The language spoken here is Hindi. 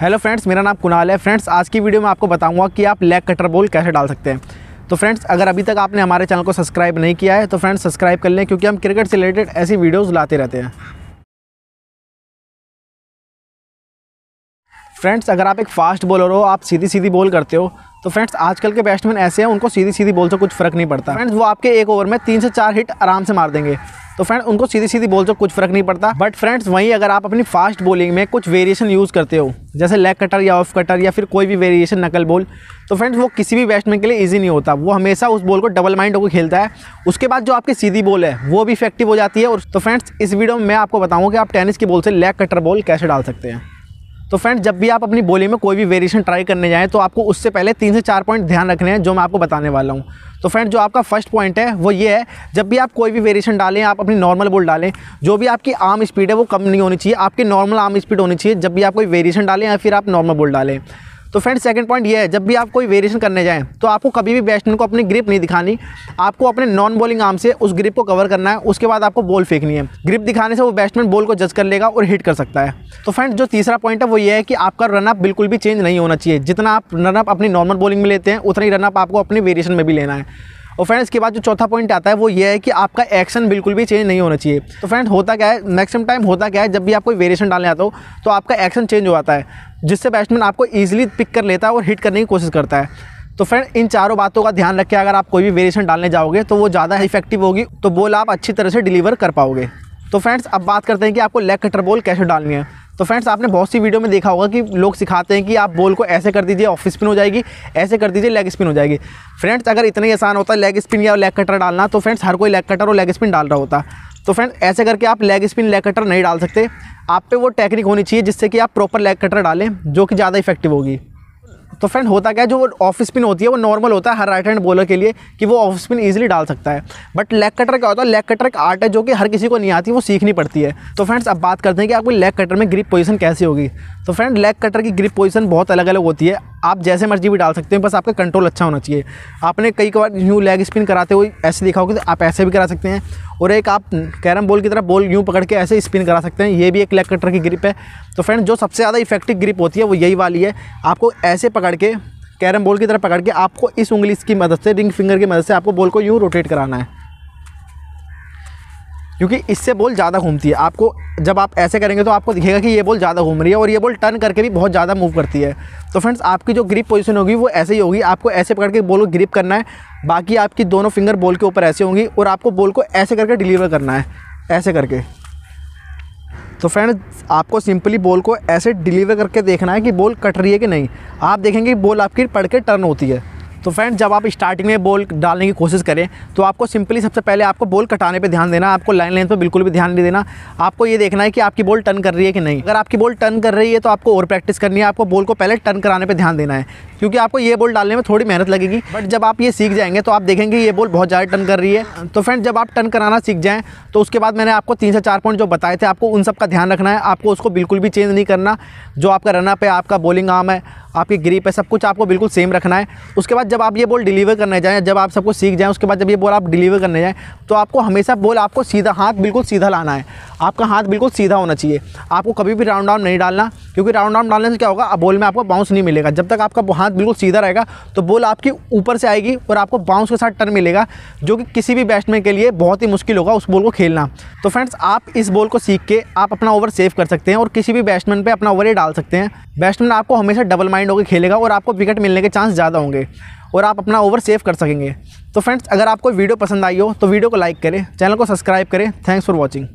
हेलो फ्रेंड्स मेरा नाम कुणाल है फ्रेंड्स आज की वीडियो में आपको बताऊंगा कि आप लेग कटर बोल कैसे डाल सकते हैं तो फ्रेंड्स अगर अभी तक आपने हमारे चैनल को सब्सक्राइब नहीं किया है तो फ्रेंड्स सब्सक्राइब कर लें क्योंकि हम क्रिकेट से रिलेटेड ऐसी वीडियोज़ लाते रहते हैं फ्रेंड्स अगर आप एक फास्ट बॉलर हो आप सीधी सीधी बॉल करते हो तो फ्रेंड्स आजकल के बैट्समैन ऐसे हैं उनको सीधी सीधी बॉल से तो कुछ फर्क नहीं पड़ता फ्रेंड्स वो आपके एक ओवर में तीन से चार हिट आराम से मार देंगे तो फ्रेंड उनको सीधी सीधी बॉल से तो कुछ फर्क नहीं पड़ता बट फ्रेंड्स वहीं अगर आप अपनी फास्ट बॉलिंग में कुछ वेरिएशन यूज़ करते हो जैसे लेग कटर या ऑफ कटर या फिर कोई भी वेरिएशन नकल बॉल तो फ्रेंड्स वो किसी भी बैट्समैन के लिए ईजी नहीं होता वो हमेशा उस बॉल को डबल माइंड होकर खेलता है उसके बाद जो आपकी सीधी बॉल है वो भी इफेक्टिव हो जाती है और तो फ्रेंड्स इस वीडियो में मैं आपको बताऊँगा कि आप टेनिस की बॉल से लेग कटर बॉल कैसे डाल सकते हैं तो फ्रेंड जब भी आप अपनी बोली में कोई भी वेरिएशन ट्राई करने जाएँ तो आपको उससे पहले तीन से चार पॉइंट ध्यान रखने हैं जो मैं आपको बताने वाला हूँ तो फ्रेंड जो आपका फर्स्ट पॉइंट है वो ये है जब भी आप कोई भी वेरिएशन डालें आप अपनी नॉर्मल बोल डालें जो भी आपकी आम स्पीड है वो कम नहीं होनी चाहिए आपकी नॉर्मल आम स्पीड होनी चाहिए जब भी आप कोई वेरिएशन डालें या फिर आप नॉर्मल बोल डालें तो फ्रेंड सेकंड पॉइंट ये है जब भी आप कोई वेरिएशन करने जाएँ तो आपको कभी भी बैट्समैन को अपनी ग्रिप नहीं दिखानी आपको अपने नॉन बॉलिंग आर्म से उस ग्रिप को कवर करना है उसके बाद आपको बॉल फेंकनी है ग्रिप दिखाने से वो बैट्समैन बॉल को जज कर लेगा और हिट कर सकता है तो फ्रेंड जो तीसरा पॉइंट है वो ये है कि आपका रनअप बिल्कुल भी चेंज नहीं होना चाहिए जितना आप रनअप अपनी नॉर्मल बॉलिंग में लेते हैं उतना ही रनअप आपको अपनी वेरिएशन में भी लेना है और फ्रेंड्स के बाद जो चौथा पॉइंट आता है वो ये है कि आपका एक्शन बिल्कुल भी चेंज नहीं होना चाहिए तो फ्रेंड्स होता क्या है मैक्सिमम टाइम होता क्या है जब भी आप कोई वेरिएशन डालने आता हो तो आपका एक्शन चेंज हो जाता है जिससे बैट्समैन आपको ईजिली पिक कर लेता है और हिट करने की कोशिश करता है तो फ्रेंड इन चारों बातों का ध्यान रखें अगर आप कोई भी वेरिएशन डालने जाओगे तो वो ज़्यादा इफेक्टिव होगी तो बॉल आप अच्छी तरह से डिलीवर कर पाओगे तो फ्रेंड्स अब बात करते हैं कि आपको लेग कटर बॉल कैसे डालनी है तो फ्रेंड्स आपने बहुत सी वीडियो में देखा होगा कि लोग सिखाते हैं कि आप बॉल को ऐसे कर दीजिए ऑफ स्पिन हो जाएगी ऐसे कर दीजिए लेग स्पिन हो जाएगी फ्रेंड्स अगर इतना ही आसान होता है लेग स्पिन या लेग कटर डालना तो फ्रेंड्स हर कोई लेग कटर और लेग स्पिन डाल रहा होता तो फ्रेंड्स ऐसे करके आप लेग स्पिन लेग कटर नहीं डाल सकते आप पे वो टेक्निक होनी चाहिए जिससे कि आप प्रॉपर लेग कटर डालें जो कि ज़्यादा इफेक्टिव होगी तो फ्रेंड होता क्या है जो ऑफ स्पिन होती है वो नॉर्मल होता है हर राइट हैंड बॉलर के लिए कि वो ऑफ स्पिन ईजिली डाल सकता है बट लेग कटर क्या होता है लेग कटर एक आर्ट है जो कि हर किसी को नहीं आती वो सीखनी पड़ती है तो फ्रेंड्स अब बात करते हैं कि आपको लेग कटर में ग्रिप पोजिशन कैसी होगी तो फ्रेंड लेग कटर की ग्रिप पोजिशन बहुत अलग अलग होती है आप जैसे मर्जी भी डाल सकते हैं बस आपका कंट्रोल अच्छा होना चाहिए आपने कई बार यूँ लेग स्पिन कराते हुए ऐसे देखा होगा आप ऐसे भी करा सकते हैं और एक आप कैरम बॉल की तरह बॉल यूँ पकड़ के ऐसे स्पिन करा सकते हैं ये भी एक लेग कटर की ग्रिप है तो फ्रेंड जो सबसे ज़्यादा इफेक्टिव ग्रिप होती है वो यही वाली है आपको ऐसे पकड़ पकड़ के कैरम बॉल की तरह पकड़ के आपको इस उंगली की मदद से रिंग फिंगर की मदद से आपको बॉल को यूँ रोटेट कराना है क्योंकि इससे बॉल ज़्यादा घूमती है आपको जब आप ऐसे करेंगे तो आपको दिखेगा कि ये बॉल ज़्यादा घूम रही है और ये बॉल टर्न करके भी बहुत ज़्यादा मूव करती है तो फ्रेंड्स आपकी जो ग्रिप पोजीशन होगी वो ऐसे ही होगी आपको ऐसे पकड़ के बॉल को ग्रिप करना है बाकी आपकी दोनों फिंगर बॉल के ऊपर ऐसे होंगी और आपको बॉल को ऐसे करके डिलीवर करना है ऐसे करके तो फ्रेंड आपको सिंपली बॉल को ऐसे डिलीवर करके देखना है कि बॉल कट रही है कि नहीं आप देखेंगे बॉल आपकी पढ़ के टर्न होती है तो फ्रेंड जब आप स्टार्टिंग में बॉल डालने की कोशिश करें तो आपको सिंपली सबसे पहले आपको बॉल कटाने पे ध्यान देना आपको लाइन लेंथ पे बिल्कुल भी ध्यान नहीं देना आपको ये देखना है कि आपकी बॉल टर्न कर रही है कि नहीं अगर आपकी बॉल टर्न कर रही है तो आपको और प्रैक्टिस करनी है आपको बॉल को पहले टर्न कराने पर ध्यान देना है क्योंकि आपको ये बोल डालने में थोड़ी मेहनत लगेगी बट जब आप ये सीख जाएंगे तो आप देखेंगे ये बोल बहुत ज़्यादा टर्न कर रही है तो फ्रेंड जब आप टर्न कराना सीख जाएँ तो उसके बाद मैंने आपको तीन से चार पॉइंट जो बताए थे आपको उन सब का ध्यान रखना है आपको उसको बिल्कुल भी चेंज नहीं करना जो आपका रनअप है आपका बॉलिंग आम है आपकी ग्रीप है सब कुछ आपको बिल्कुल सेम रखना है उसके बाद जब आप ये बॉल डिलीवर करने जाएँ जब आप सबको सीख जाएँ उसके बाद जब ये बॉल आप डिलीवर करने जाएँ तो आपको हमेशा बॉल आपको सीधा हाथ बिल्कुल सीधा लाना है आपका हाथ बिल्कुल सीधा होना चाहिए आपको कभी भी राउंड डाउन नहीं डालना क्योंकि राउंड आर्म डालने से क्या होगा बॉल में आपको बाउंस नहीं मिलेगा जब तक आपका हाथ बिल्कुल सीधा रहेगा तो बॉल आपकी ऊपर से आएगी और आपको बाउंस के साथ टर्न मिलेगा जो कि किसी भी बैट्समैन के लिए बहुत ही मुश्किल होगा उस बॉल को खेलना तो फ्रेंड्स आप इस बॉल को सीख के आप अपना ओवर सेव कर सकते हैं और किसी भी बैट्समैन पर अपना ओवर ही डाल सकते हैं बैट्समैन आपको हमेशा डबल माइंड होकर खेलेगा और आपको विकेट मिलने के चांस ज़्यादा होंगे और आप अपना ओवर सेव कर सकेंगे तो फ्रेंड्स अगर आपको वीडियो पसंद आई हो तो वीडियो को लाइक करें चैनल को सब्सक्राइब करें थैंक्स फॉर वॉचिंग